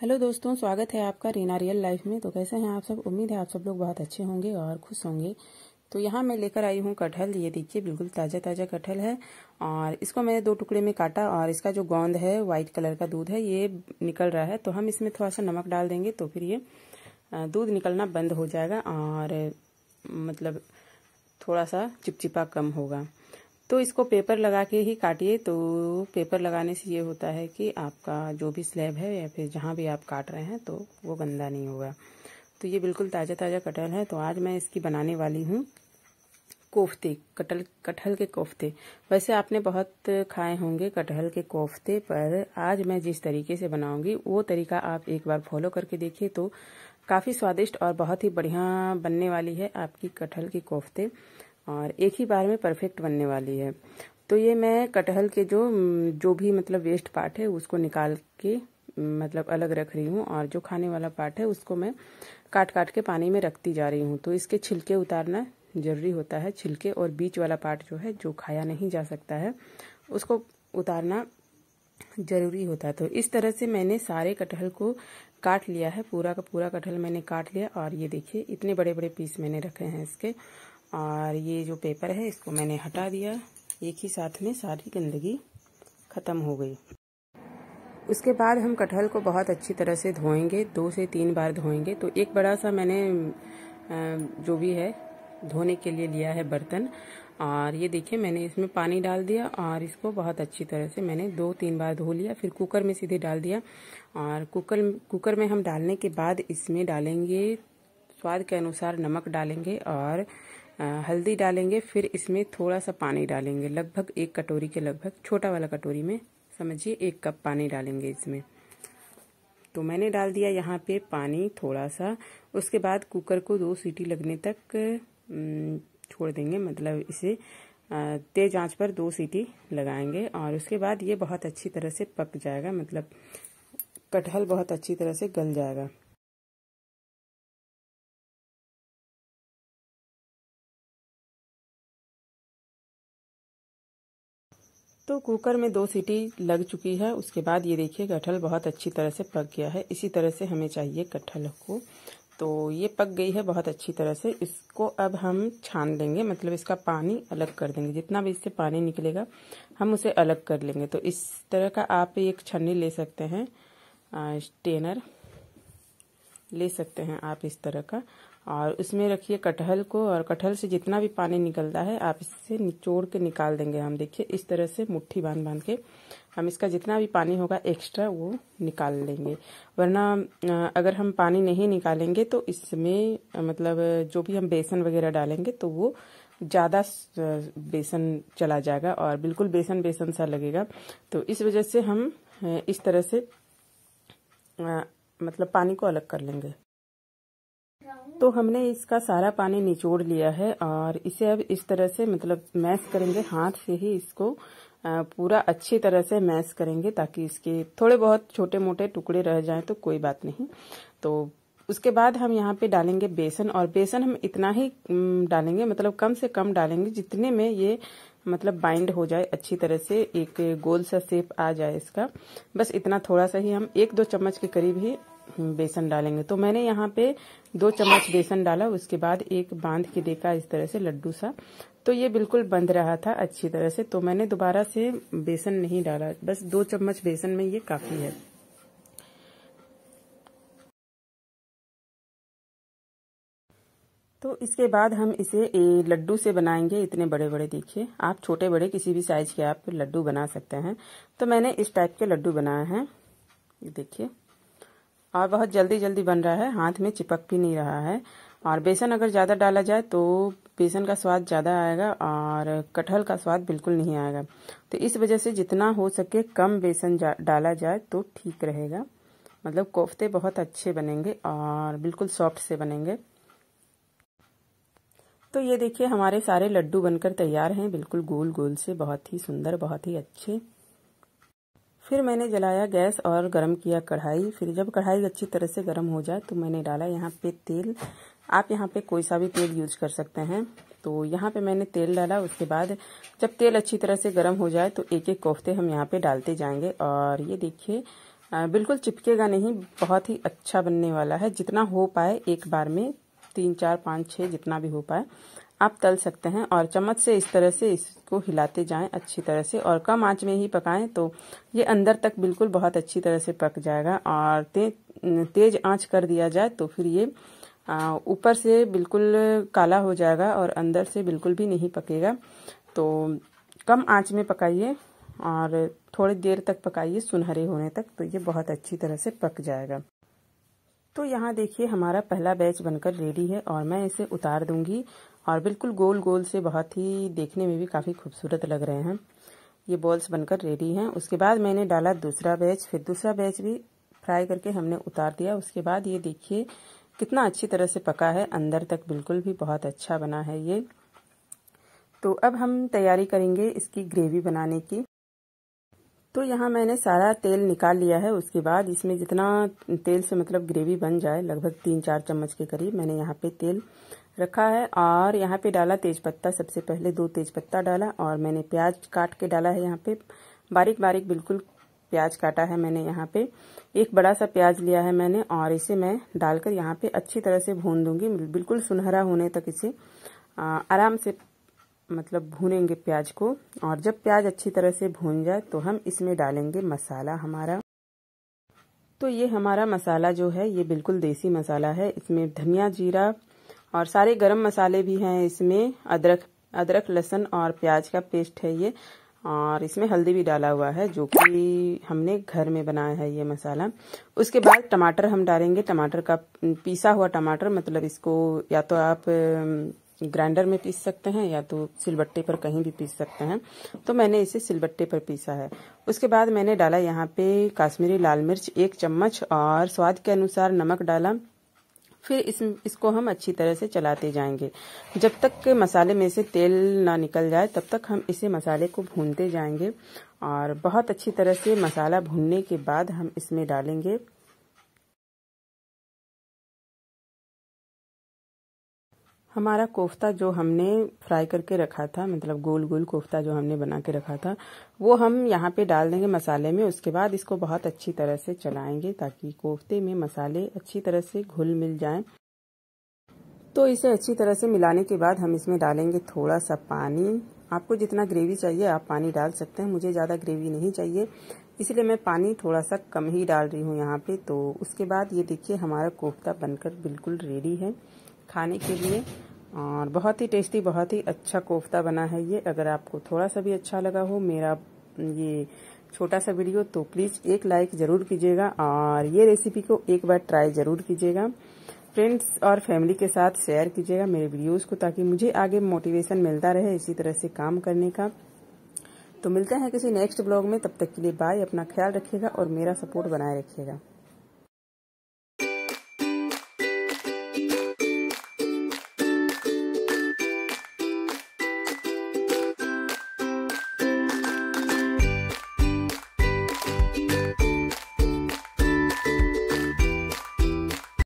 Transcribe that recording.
hello दोस्तों स्वागत है आपका रीना रियल लाइफ में तो कैसे हैं आप सब उम्मीद है आप सब लोग बहुत अच्छे होंगे और खुश होंगे तो यहाँ मैं लेकर आई हूँ कटहल ये देखिए बिल्कुल ताज़ा ताज़ा कटहल है और इसको मैंने दो टुकड़े में काटा और इसका जो गोंद है वाइट कलर का दूध है ये निकल रहा है तो हम इसमें थोड़ा सा नमक डाल देंगे तो फिर ये दूध निकलना बंद हो जाएगा और मतलब थोड़ा सा चिपचिपा कम होगा तो इसको पेपर लगा के ही काटिए तो पेपर लगाने से ये होता है कि आपका जो भी स्लैब है या फिर जहाँ भी आप काट रहे हैं तो वो गंदा नहीं होगा तो ये बिल्कुल ताज़ा ताज़ा कटहल है तो आज मैं इसकी बनाने वाली हूँ कोफ्ते कटहल कटहल के कोफ्ते वैसे आपने बहुत खाए होंगे कटहल के कोफ्ते पर आज मैं जिस तरीके से बनाऊंगी वो तरीका आप एक बार फॉलो करके देखिए तो काफ़ी स्वादिष्ट और बहुत ही बढ़िया बनने वाली है आपकी कटहल के कोफ्ते और एक ही बार में परफेक्ट बनने वाली है तो ये मैं कटहल के जो जो भी मतलब वेस्ट पार्ट है उसको निकाल के मतलब अलग रख रही हूँ और जो खाने वाला पार्ट है उसको मैं काट काट के पानी में रखती जा रही हूँ तो इसके छिलके उतारना जरूरी होता है छिलके और बीच वाला पार्ट जो है जो खाया नहीं जा सकता है उसको उतारना जरूरी होता है तो इस तरह से मैंने सारे कटहल को काट लिया है पूरा का पूरा कटहल मैंने काट लिया और ये देखिए इतने बड़े बड़े पीस मैंने रखे हैं इसके और ये जो पेपर है इसको मैंने हटा दिया एक ही साथ में सारी गंदगी ख़त्म हो गई उसके बाद हम कटहल को बहुत अच्छी तरह से धोएंगे दो से तीन बार धोएंगे तो एक बड़ा सा मैंने जो भी है धोने के लिए लिया है बर्तन और ये देखिए मैंने इसमें पानी डाल दिया और इसको बहुत अच्छी तरह से मैंने दो तीन बार धो लिया फिर कुकर में सीधे डाल दिया और कुकर कुकर में हम डालने के बाद इसमें डालेंगे स्वाद के अनुसार नमक डालेंगे और हल्दी डालेंगे फिर इसमें थोड़ा सा पानी डालेंगे लगभग एक कटोरी के लगभग छोटा वाला कटोरी में समझिए एक कप पानी डालेंगे इसमें तो मैंने डाल दिया यहाँ पे पानी थोड़ा सा उसके बाद कुकर को दो सीटी लगने तक छोड़ देंगे मतलब इसे तेज आंच पर दो सीटी लगाएंगे और उसके बाद ये बहुत अच्छी तरह से पक जाएगा मतलब कटहल बहुत अच्छी तरह से गल जाएगा तो कुकर में दो सीटी लग चुकी है उसके बाद ये देखिए कटहल बहुत अच्छी तरह से पक गया है इसी तरह से हमें चाहिए कटहल को तो ये पक गई है बहुत अच्छी तरह से इसको अब हम छान लेंगे मतलब इसका पानी अलग कर देंगे जितना भी इससे पानी निकलेगा हम उसे अलग कर लेंगे तो इस तरह का आप एक छन्नी ले सकते हैं स्टेनर ले सकते हैं आप इस तरह का और उसमें रखिए कटहल को और कटहल से जितना भी पानी निकलता है आप इससे निचोड़ के निकाल देंगे हम देखिए इस तरह से मुट्ठी बांध बांध के हम इसका जितना भी पानी होगा एक्स्ट्रा वो निकाल लेंगे वरना अगर हम पानी नहीं निकालेंगे तो इसमें मतलब जो भी हम बेसन वगैरह डालेंगे तो वो ज़्यादा बेसन चला जाएगा और बिल्कुल बेसन बेसन सा लगेगा तो इस वजह से हम इस तरह से मतलब पानी को अलग कर लेंगे तो हमने इसका सारा पानी निचोड़ लिया है और इसे अब इस तरह से मतलब मैश करेंगे हाथ से ही इसको पूरा अच्छी तरह से मैश करेंगे ताकि इसके थोड़े बहुत छोटे मोटे टुकड़े रह जाएं तो कोई बात नहीं तो उसके बाद हम यहाँ पे डालेंगे बेसन और बेसन हम इतना ही डालेंगे मतलब कम से कम डालेंगे जितने में ये मतलब बाइंड हो जाए अच्छी तरह से एक गोल सा सेप आ जाए इसका बस इतना थोड़ा सा ही हम एक दो चम्मच के करीब ही बेसन डालेंगे तो मैंने यहाँ पे दो चम्मच बेसन डाला उसके बाद एक बांध के देखा इस तरह से लड्डू सा तो ये बिल्कुल बंद रहा था अच्छी तरह से तो मैंने दोबारा से बेसन नहीं डाला बस दो चम्मच बेसन में ये काफी है तो इसके बाद हम इसे लड्डू से बनाएंगे इतने बड़े बड़े देखिए आप छोटे बड़े किसी भी साइज के आप लड्डू बना सकते हैं तो मैंने इस टाइप के लड्डू बनाए हैं देखिए और बहुत जल्दी जल्दी बन रहा है हाथ में चिपक भी नहीं रहा है और बेसन अगर ज़्यादा डाला जाए तो बेसन का स्वाद ज़्यादा आएगा और कटहल का स्वाद बिल्कुल नहीं आएगा तो इस वजह से जितना हो सके कम बेसन जा, डाला जाए तो ठीक रहेगा मतलब कोफ्ते बहुत अच्छे बनेंगे और बिल्कुल सॉफ्ट से बनेंगे तो ये देखिए हमारे सारे लड्डू बनकर तैयार हैं बिल्कुल गोल गोल से बहुत ही सुंदर बहुत ही अच्छे फिर मैंने जलाया गैस और गरम किया कढ़ाई फिर जब कढ़ाई अच्छी तरह से गर्म हो जाए तो मैंने डाला यहाँ पे तेल आप यहाँ पे कोई सा भी तेल यूज कर सकते हैं तो यहाँ पे मैंने तेल डाला उसके बाद जब तेल अच्छी तरह से गर्म हो जाए तो एक एक कोफ्ते हम यहाँ पे डालते जाएंगे और ये देखिए बिल्कुल चिपकेगा नहीं बहुत ही अच्छा बनने वाला है जितना हो पाए एक बार में तीन चार पाँच छः जितना भी हो पाए आप तल सकते हैं और चम्मच से इस तरह से इसको हिलाते जाएं अच्छी तरह से और कम आंच में ही पकाएं तो ये अंदर तक बिल्कुल बहुत अच्छी तरह से पक जाएगा और ते, तेज आंच कर दिया जाए तो फिर ये ऊपर से बिल्कुल काला हो जाएगा और अंदर से बिल्कुल भी नहीं पकेगा तो कम आंच में पकाइए और थोड़ी देर तक पकाइए सुनहरे होने तक तो ये बहुत अच्छी तरह से पक जाएगा तो यहाँ देखिए हमारा पहला बैच बनकर रेडी है और मैं इसे उतार दूंगी और बिल्कुल गोल गोल से बहुत ही देखने में भी काफ़ी खूबसूरत लग रहे हैं ये बॉल्स बनकर रेडी हैं उसके बाद मैंने डाला दूसरा बैच फिर दूसरा बैच भी फ्राई करके हमने उतार दिया उसके बाद ये देखिए कितना अच्छी तरह से पका है अंदर तक बिल्कुल भी बहुत अच्छा बना है ये तो अब हम तैयारी करेंगे इसकी ग्रेवी बनाने की तो यहाँ मैंने सारा तेल निकाल लिया है उसके बाद इसमें जितना तेल से मतलब ग्रेवी बन जाए लगभग तीन चार चम्मच के करीब मैंने यहाँ पे तेल रखा है और यहाँ पे डाला तेज पत्ता सबसे पहले दो तेज पत्ता डाला और मैंने प्याज काट के डाला है यहाँ पे बारीक बारीक बिल्कुल प्याज काटा है मैंने यहाँ पे एक बड़ा सा प्याज लिया है मैंने और इसे मैं डालकर यहाँ पे अच्छी तरह से भून दूंगी बिल्कुल सुनहरा होने तक इसे आराम से मतलब भूनेंगे प्याज को और जब प्याज अच्छी तरह से भून जाए तो हम इसमें डालेंगे मसाला हमारा तो ये हमारा मसाला जो है ये बिल्कुल देसी मसाला है इसमें धनिया जीरा और सारे गरम मसाले भी हैं इसमें अदरक अदरक लहसुन और प्याज का पेस्ट है ये और इसमें हल्दी भी डाला हुआ है जो कि हमने घर में बनाया है ये मसाला उसके बाद टमाटर हम डालेंगे टमाटर का पीसा हुआ टमाटर मतलब इसको या तो आप ग्राइंडर में पीस सकते हैं या तो सिलबट्टे पर कहीं भी पीस सकते हैं तो मैंने इसे सिलबट्टे पर पीसा है उसके बाद मैंने डाला यहाँ पे काश्मीरी लाल मिर्च एक चम्मच और स्वाद के अनुसार नमक डाला फिर इस इसको हम अच्छी तरह से चलाते जाएंगे जब तक के मसाले में से तेल ना निकल जाए तब तक हम इसे मसाले को भूनते जाएंगे और बहुत अच्छी तरह से मसाला भूनने के बाद हम इसमें डालेंगे हमारा कोफ्ता जो हमने फ्राई करके रखा था मतलब गोल गोल कोफ्ता जो हमने बना के रखा था वो हम यहाँ पे डाल देंगे मसाले में उसके बाद इसको बहुत अच्छी तरह से चलाएंगे ताकि कोफ्ते में मसाले अच्छी तरह से घुल मिल जाएं तो इसे अच्छी तरह से मिलाने के बाद हम इसमें डालेंगे थोड़ा सा पानी आपको जितना ग्रेवी चाहिए आप पानी डाल सकते हैं मुझे ज़्यादा ग्रेवी नहीं चाहिए इसलिए मैं पानी थोड़ा सा कम ही डाल रही हूँ यहाँ पे तो उसके बाद ये देखिए हमारा कोफ्ता बनकर बिल्कुल रेडी है खाने के लिए और बहुत ही टेस्टी बहुत ही अच्छा कोफ्ता बना है ये अगर आपको थोड़ा सा भी अच्छा लगा हो मेरा ये छोटा सा वीडियो तो प्लीज़ एक लाइक ज़रूर कीजिएगा और ये रेसिपी को एक बार ट्राई ज़रूर कीजिएगा फ्रेंड्स और फैमिली के साथ शेयर कीजिएगा मेरे वीडियोस को ताकि मुझे आगे मोटिवेशन मिलता रहे इसी तरह से काम करने का तो मिलते हैं किसी नेक्स्ट ब्लॉग में तब तक के लिए बाय अपना ख्याल रखिएगा और मेरा सपोर्ट बनाए रखिएगा